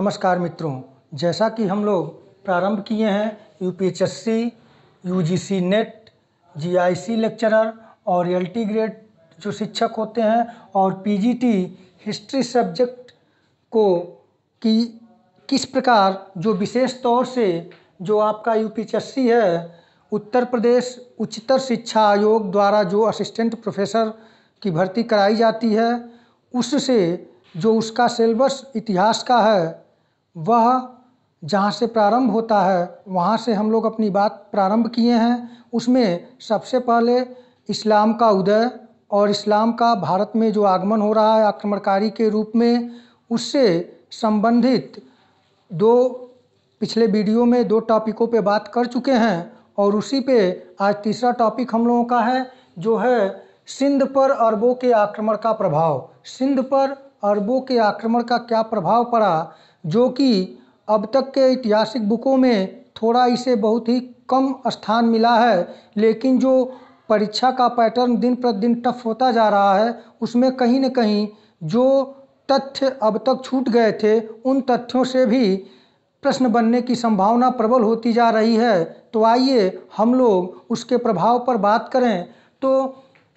नमस्कार मित्रों जैसा कि हम लोग प्रारंभ किए हैं U P H S C U G C NET G I C lecturer और एल टी ग्रेड जो शिक्षक होते हैं और P G T history subject को कि किस प्रकार जो विशेष तौर से जो आपका U P H S C है उत्तर प्रदेश उच्चतर शिक्षा आयोग द्वारा जो असिस्टेंट प्रोफेसर की भर्ती कराई जाती है उससे जो उसका सिलेबस इतिहास का है वह जहाँ से प्रारंभ होता है वहाँ से हम लोग अपनी बात प्रारंभ किए हैं उसमें सबसे पहले इस्लाम का उदय और इस्लाम का भारत में जो आगमन हो रहा है आक्रमणकारी के रूप में उससे संबंधित दो पिछले वीडियो में दो टॉपिकों पे बात कर चुके हैं और उसी पे आज तीसरा टॉपिक हम लोगों का है जो है सिंध पर अरबों के आक्रमण का प्रभाव सिंध पर अरबों के आक्रमण का क्या प्रभाव पड़ा जो कि अब तक के ऐतिहासिक बुकों में थोड़ा इसे बहुत ही कम स्थान मिला है लेकिन जो परीक्षा का पैटर्न दिन प्रतिदिन टफ होता जा रहा है उसमें कहीं न कहीं जो तथ्य अब तक छूट गए थे उन तथ्यों से भी प्रश्न बनने की संभावना प्रबल होती जा रही है तो आइए हम लोग उसके प्रभाव पर बात करें तो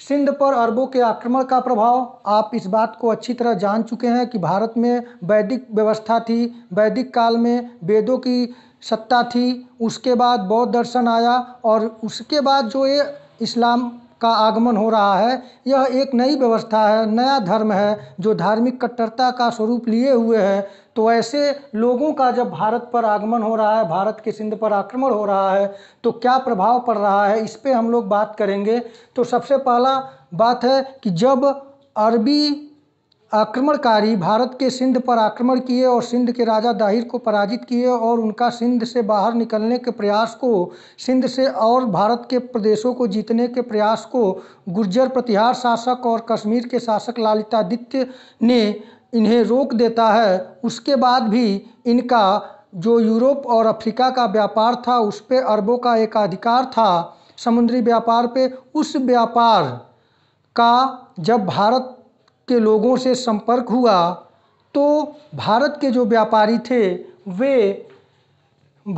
सिंध पर अरबों के आक्रमण का प्रभाव आप इस बात को अच्छी तरह जान चुके हैं कि भारत में वैदिक व्यवस्था थी वैदिक काल में वेदों की सत्ता थी उसके बाद बौद्ध दर्शन आया और उसके बाद जो ये इस्लाम का आगमन हो रहा है यह एक नई व्यवस्था है नया धर्म है जो धार्मिक कट्टरता का स्वरूप लिए हुए है तो ऐसे लोगों का जब भारत पर आगमन हो रहा है भारत के सिंध पर आक्रमण हो रहा है तो क्या प्रभाव पड़ रहा है इस पर हम लोग बात करेंगे तो सबसे पहला बात है कि जब अरबी आक्रमणकारी भारत के सिंध पर आक्रमण किए और सिंध के राजा दाहिर को पराजित किए और उनका सिंध से बाहर निकलने के प्रयास को सिंध से और भारत के प्रदेशों को जीतने के प्रयास को गुर्जर प्रतिहार शासक और कश्मीर के शासक लालितादित्य ने इन्हें रोक देता है उसके बाद भी इनका जो यूरोप और अफ्रीका का व्यापार था उस पर अरबों का एक अधिकार था समुद्री व्यापार पे उस व्यापार का जब भारत के लोगों से संपर्क हुआ तो भारत के जो व्यापारी थे वे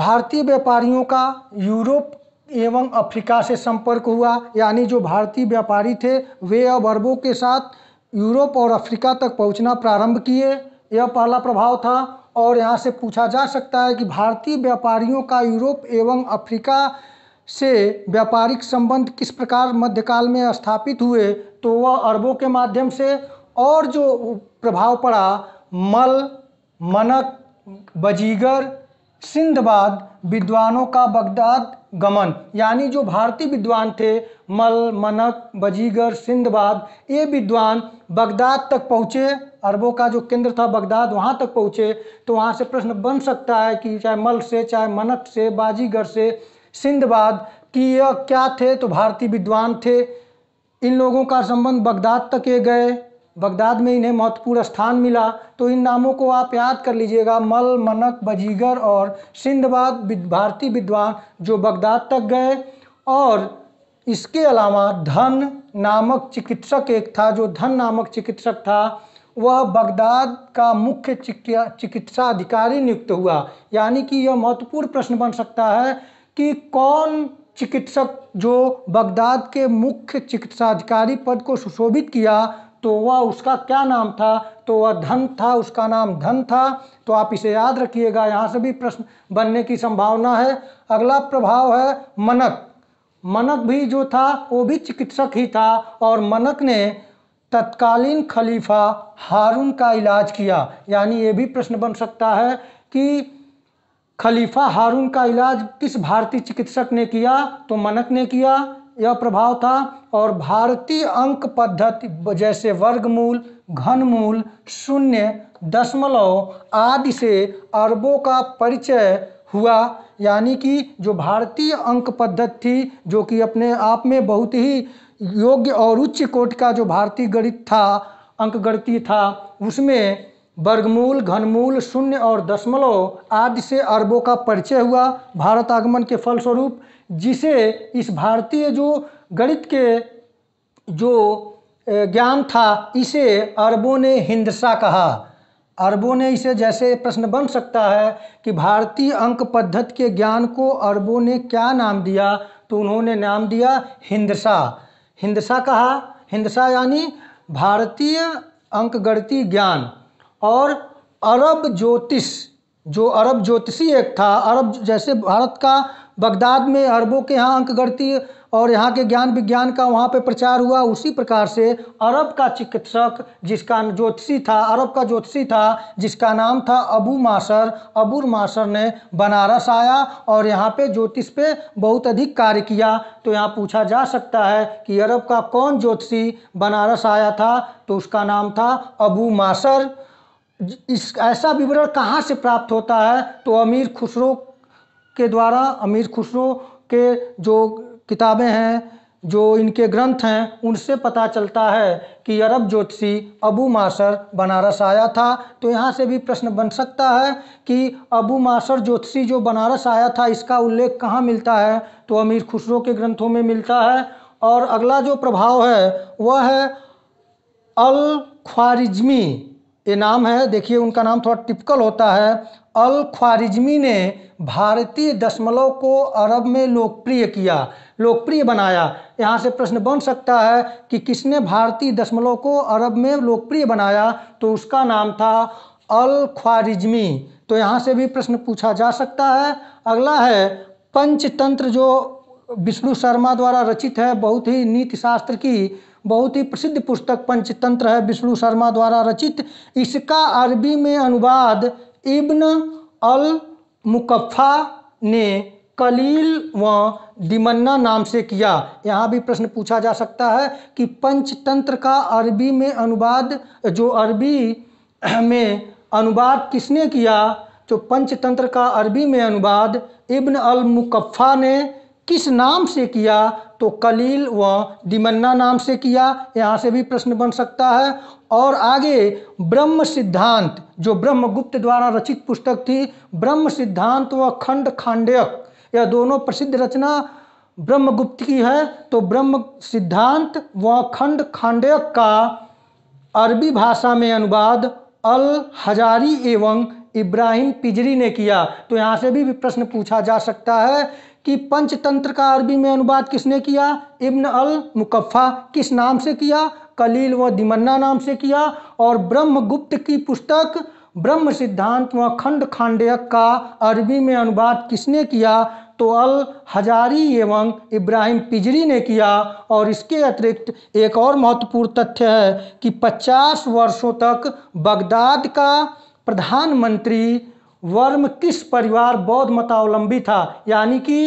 भारतीय व्यापारियों का यूरोप एवं अफ्रीका से संपर्क हुआ यानी जो भारतीय व्यापारी थे वे अब अरबों के साथ यूरोप और अफ्रीका तक पहुंचना प्रारंभ किए यह पहला प्रभाव था और यहाँ से पूछा जा सकता है कि भारतीय व्यापारियों का यूरोप एवं अफ्रीका से व्यापारिक संबंध किस प्रकार मध्यकाल में स्थापित हुए तो वह अरबों के माध्यम से और जो प्रभाव पड़ा मल मनक बजीगर सिंधबाद विद्वानों का बगदाद गमन यानी जो भारतीय विद्वान थे मल मनक बजीगर सिंधबाद ये विद्वान बगदाद तक पहुँचे अरबों का जो केंद्र था बगदाद वहाँ तक पहुँचे तो वहाँ से प्रश्न बन सकता है कि चाहे मल से चाहे मनक से बाजीगर से सिंधबाद कि यह क्या थे तो भारतीय विद्वान थे इन लोगों का संबंध बगदाद तक ये गए बगदाद में इन्हें महत्वपूर्ण स्थान मिला तो इन नामों को आप याद कर लीजिएगा मल मनक बजीगर और सिंधबाद भारतीय विद्वान जो बगदाद तक गए और इसके अलावा धन नामक चिकित्सक एक था जो धन नामक चिकित्सक था वह बगदाद का मुख्य चिकित्सा अधिकारी नियुक्त हुआ यानी कि यह महत्वपूर्ण प्रश्न बन सकता है कि कौन चिकित्सक जो बगदाद के मुख्य चिकित्साधिकारी पद को सुशोभित किया तो वह उसका क्या नाम था तो वह धन था उसका नाम धन था तो आप इसे याद रखिएगा यहाँ से भी प्रश्न बनने की संभावना है अगला प्रभाव है मनक मनक भी जो था वो भी चिकित्सक ही था और मनक ने तत्कालीन खलीफा हारून का इलाज किया यानी ये भी प्रश्न बन सकता है कि खलीफा हारून का इलाज किस भारतीय चिकित्सक ने किया तो मनक ने किया यह प्रभाव था और भारतीय अंक पद्धति जैसे वर्गमूल घनमूल शून्य दशमलव आदि से अरबों का परिचय हुआ यानी कि जो भारतीय अंक पद्धति थी जो कि अपने आप में बहुत ही योग्य और उच्च कोट का जो भारतीय गणित था अंक गणित था उसमें वर्गमूल घनमूल शून्य और दशमलव आदि से अरबों का परिचय हुआ भारत आगमन के फलस्वरूप जिसे इस भारतीय जो गणित के जो ज्ञान था इसे अरबों ने हिंदसा कहा अरबों ने इसे जैसे प्रश्न बन सकता है कि भारतीय अंक पद्धति के ज्ञान को अरबों ने क्या नाम दिया तो उन्होंने नाम दिया हिंदसा हिंदसा कहा हिंदसा यानी भारतीय अंकगणितीय ज्ञान और अरब ज्योतिष जो अरब ज्योतिषी एक था अरब जैसे भारत का बगदाद में अरबों के यहाँ अंक गढ़ती और यहाँ के ज्ञान विज्ञान का वहाँ पे प्रचार हुआ उसी प्रकार से अरब का चिकित्सक जिसका ज्योतिषी था अरब का ज्योतिषी था जिसका नाम था अबू मासर अबूर मासर ने बनारस आया और यहाँ पे ज्योतिष पे बहुत अधिक कार्य किया तो यहाँ पूछा जा सकता है कि अरब का कौन ज्योतिषी बनारस आया था तो उसका नाम था अबू मासर इस ऐसा विवरण कहाँ से प्राप्त होता है तो अमीर खुसरो के द्वारा अमीर खुसरो के जो किताबें हैं जो इनके ग्रंथ हैं उनसे पता चलता है कि अरब ज्योतिषी अबू मासर बनारस आया था तो यहाँ से भी प्रश्न बन सकता है कि अबू मासर ज्योतिषी जो बनारस आया था इसका उल्लेख कहाँ मिलता है तो अमीर खुसरो के ग्रंथों में मिलता है और अगला जो प्रभाव है वह है अल ख्वारिजमी ये नाम है देखिए उनका नाम थोड़ा टिपिकल होता है अल ख्वारिजमी ने भारतीय दशमलव को अरब में लोकप्रिय किया लोकप्रिय बनाया यहाँ से प्रश्न बन सकता है कि किसने भारतीय दशमलव को अरब में लोकप्रिय बनाया तो उसका नाम था अल ख्वारिजमी तो यहाँ से भी प्रश्न पूछा जा सकता है अगला है पंचतंत्र जो विष्णु शर्मा द्वारा रचित है बहुत ही नीति शास्त्र की बहुत ही प्रसिद्ध पुस्तक पंचतंत्र है विष्णु शर्मा द्वारा रचित इसका अरबी में अनुवाद इब्न अल मुकफ़ा ने कलील व दिमन्ना नाम से किया यहाँ भी प्रश्न पूछा जा सकता है कि पंचतंत्र का अरबी में अनुवाद जो अरबी में अनुवाद किसने किया तो पंचतंत्र का अरबी में अनुवाद इब्न अल मुकफ़ा ने किस नाम से किया तो कलील व दिमन्ना नाम से किया यहाँ से भी प्रश्न बन सकता है और आगे ब्रह्म सिद्धांत जो ब्रह्मगुप्त द्वारा रचित पुस्तक थी ब्रह्म सिद्धांत व खंड खांडयक यह दोनों प्रसिद्ध रचना ब्रह्मगुप्त की है तो ब्रह्म सिद्धांत व खंड खांडयक का अरबी भाषा में अनुवाद अल हजारी एवं इब्राहिम पिजरी ने किया तो यहाँ से भी, भी प्रश्न पूछा जा सकता है कि पंचतंत्र का अरबी में अनुवाद किसने किया इब्न अल मुकफ़ा किस नाम से किया कलील व दिमन्ना नाम से किया और ब्रह्मगुप्त की पुस्तक ब्रह्म सिद्धांत व खंड खांडयक का अरबी में अनुवाद किसने किया तो अल हजारी एवं इब्राहिम पिजरी ने किया और इसके अतिरिक्त एक और महत्वपूर्ण तथ्य है कि 50 वर्षों तक बगदाद का प्रधानमंत्री वर्म किस परिवार बौद्ध मतावलंबी था यानी कि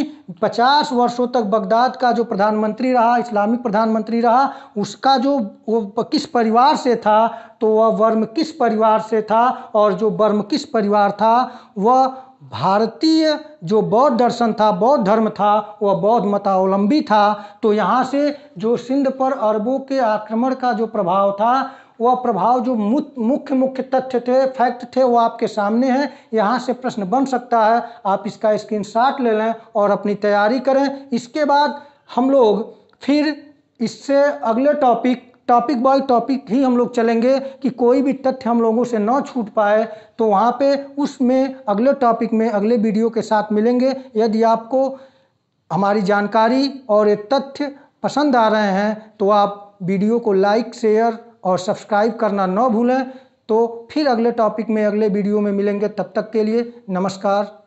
50 वर्षों तक बगदाद का जो प्रधानमंत्री रहा इस्लामिक प्रधानमंत्री रहा उसका जो वो किस परिवार से था तो वह वर्म किस परिवार से था और जो वर्म किस परिवार था वह भारतीय जो बौद्ध दर्शन था बौद्ध धर्म था वह बौद्ध मतावलंबी था तो यहाँ से जो सिंध पर अरबों के आक्रमण का जो प्रभाव था वह प्रभाव जो मुख्य मुख्य तथ्य थे फैक्ट थे वो आपके सामने हैं यहाँ से प्रश्न बन सकता है आप इसका स्क्रीनशॉट ले लें और अपनी तैयारी करें इसके बाद हम लोग फिर इससे अगले टॉपिक टॉपिक बाय टॉपिक ही हम लोग चलेंगे कि कोई भी तथ्य हम लोगों से ना छूट पाए तो वहाँ पे उसमें अगले टॉपिक में अगले वीडियो के साथ मिलेंगे यदि आपको हमारी जानकारी और ये तथ्य पसंद आ रहे हैं तो आप वीडियो को लाइक शेयर और सब्सक्राइब करना ना भूलें तो फिर अगले टॉपिक में अगले वीडियो में मिलेंगे तब तक के लिए नमस्कार